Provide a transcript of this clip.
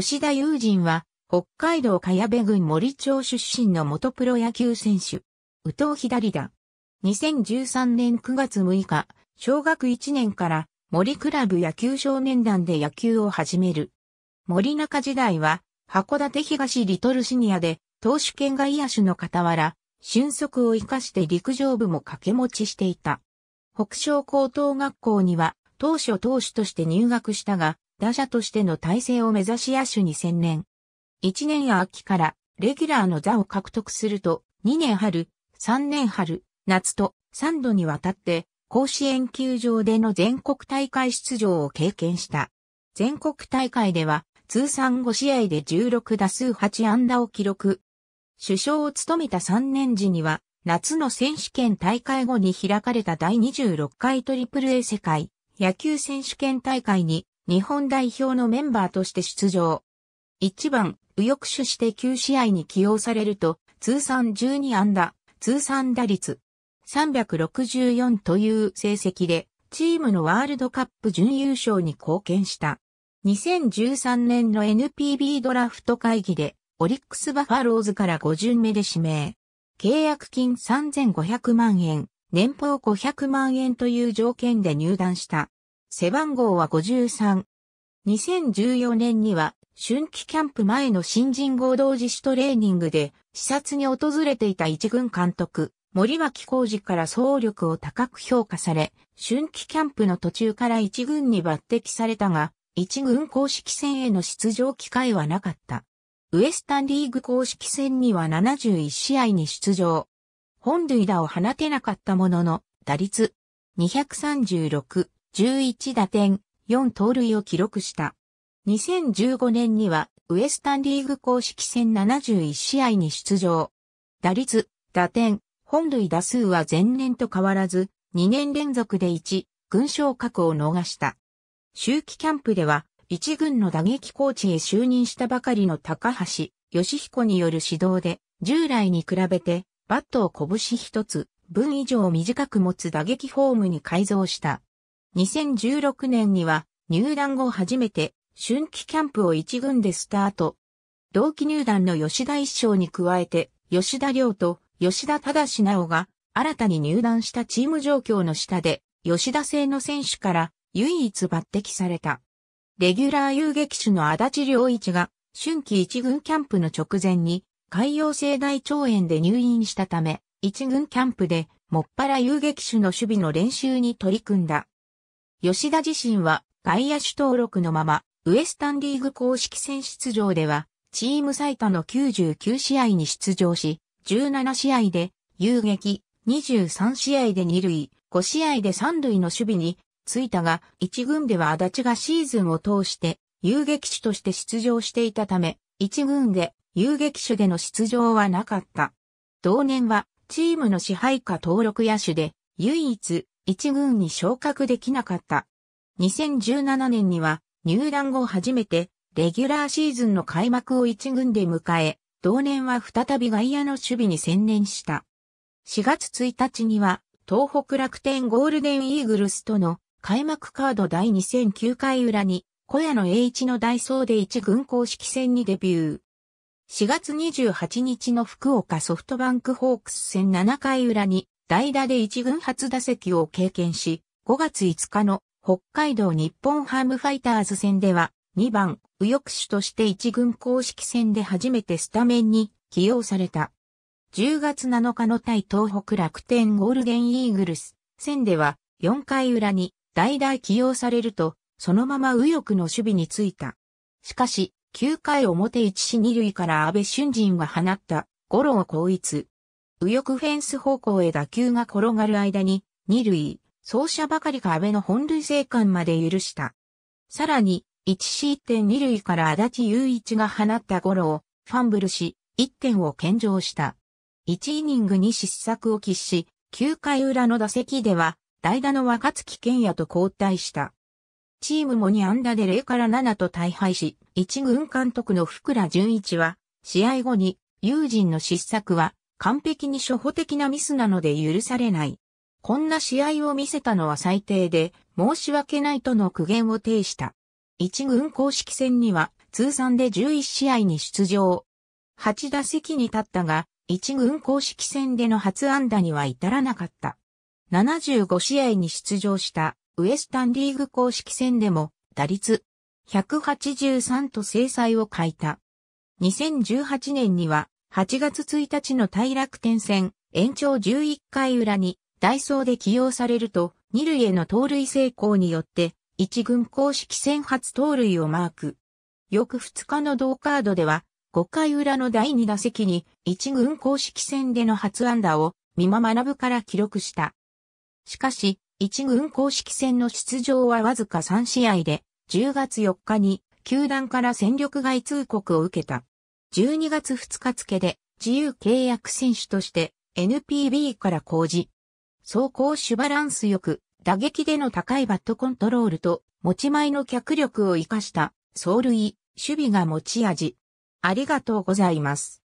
吉田友人は、北海道茅部郡森町出身の元プロ野球選手。宇藤左だ。2013年9月6日、小学1年から森クラブ野球少年団で野球を始める。森中時代は、函館東リトルシニアで、投手兼外野手の傍ら、俊足を生かして陸上部も掛け持ちしていた。北昇高等学校には、当初投手として入学したが、打者としての体制を目指し野手に専念。1年や秋からレギュラーの座を獲得すると、2年春、3年春、夏と3度にわたって甲子園球場での全国大会出場を経験した。全国大会では通算5試合で16打数8安打を記録。首相を務めた3年時には、夏の選手権大会後に開かれた第26回プ a a 世界野球選手権大会に日本代表のメンバーとして出場。1番、右翼手して9試合に起用されると、通算12安打、通算打率364という成績で、チームのワールドカップ準優勝に貢献した。2013年の NPB ドラフト会議で、オリックスバファローズから5巡目で指名。契約金3500万円、年俸500万円という条件で入団した。背番号は53。2014年には、春季キャンプ前の新人合同自主トレーニングで、視察に訪れていた一軍監督、森脇浩二から総力を高く評価され、春季キャンプの途中から一軍に抜擢されたが、一軍公式戦への出場機会はなかった。ウエスタンリーグ公式戦には71試合に出場。本塁打を放てなかったものの、打率236、11打点、4盗塁を記録した。2015年には、ウエスタンリーグ公式戦71試合に出場。打率、打点、本塁打数は前年と変わらず、2年連続で1、軍昇格を逃した。秋季キャンプでは、1軍の打撃コーチへ就任したばかりの高橋、義彦による指導で、従来に比べて、バットを拳一つ、分以上短く持つ打撃フォームに改造した。2016年には入団後初めて春季キャンプを一軍でスタート。同期入団の吉田一生に加えて吉田亮と吉田忠直が新たに入団したチーム状況の下で吉田製の選手から唯一抜擢された。レギュラー遊撃手の足立良一が春季一軍キャンプの直前に海洋性大腸炎で入院したため、一軍キャンプでもっぱら遊撃手の守備の練習に取り組んだ。吉田自身は外野手登録のまま、ウエスタンリーグ公式戦出場では、チーム最多の99試合に出場し、17試合で遊撃、23試合で2塁、5試合で3塁の守備についたが、1軍では足立がシーズンを通して遊撃手として出場していたため、1軍で遊撃手での出場はなかった。同年はチームの支配下登録野手で、唯一一軍に昇格できなかった。2017年には入団後初めてレギュラーシーズンの開幕を一軍で迎え、同年は再び外野の守備に専念した。4月1日には東北楽天ゴールデンイーグルスとの開幕カード第2009回裏に小屋の栄一のダイソーで一軍公式戦にデビュー。4月28日の福岡ソフトバンクホークス戦7回裏に代打で一軍初打席を経験し、5月5日の北海道日本ハムファイターズ戦では、2番、右翼手として一軍公式戦で初めてスタメンに起用された。10月7日の対東北楽天ゴールデンイーグルス戦では4回裏に代打起用されると、そのまま右翼の守備についた。しかし、9回表1死2塁から安倍俊人が放った、五郎光一、右翼フェンス方向へ打球が転がる間に、二塁、走者ばかりか安倍の本塁生還まで許した。さらに、1失点二塁から足立雄一が放ったゴロを、ファンブルし、1点を献上した。1イニングに失策を喫し、9回裏の打席では、代打の若月健也と交代した。チームも2安打で0から7と大敗し、一軍監督の福良純一は、試合後に、友人の失策は、完璧に初歩的なミスなので許されない。こんな試合を見せたのは最低で、申し訳ないとの苦言を呈した。一軍公式戦には、通算で11試合に出場。8打席に立ったが、一軍公式戦での初安打には至らなかった。75試合に出場したウエスタンリーグ公式戦でも打率183と制裁を欠いた。2018年には8月1日の大楽天戦、延長11回裏に、ダイソーで起用されると、二塁への盗塁成功によって、一軍公式戦初盗塁をマーク。翌2日の同カードでは、5回裏の第2打席に、一軍公式戦での初安打を、見馬学から記録した。しかし、一軍公式戦の出場はわずか3試合で、10月4日に、球団から戦力外通告を受けた。12月2日付で自由契約選手として NPB から公示。走行手バランスよく、打撃での高いバットコントロールと持ち前の脚力を活かした走塁、守備が持ち味。ありがとうございます。